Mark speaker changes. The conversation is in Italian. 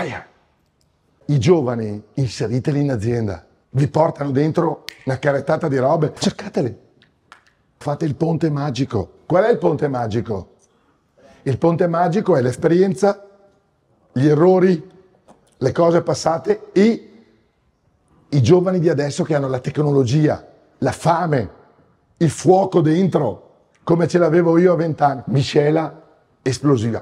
Speaker 1: Aia! I giovani inseriteli in azienda, vi portano dentro una carrettata di robe, cercateli. Fate il ponte magico. Qual è il ponte magico? Il ponte magico è l'esperienza, gli errori, le cose passate e i giovani di adesso che hanno la tecnologia, la fame, il fuoco dentro, come ce l'avevo io a vent'anni, miscela esplosiva.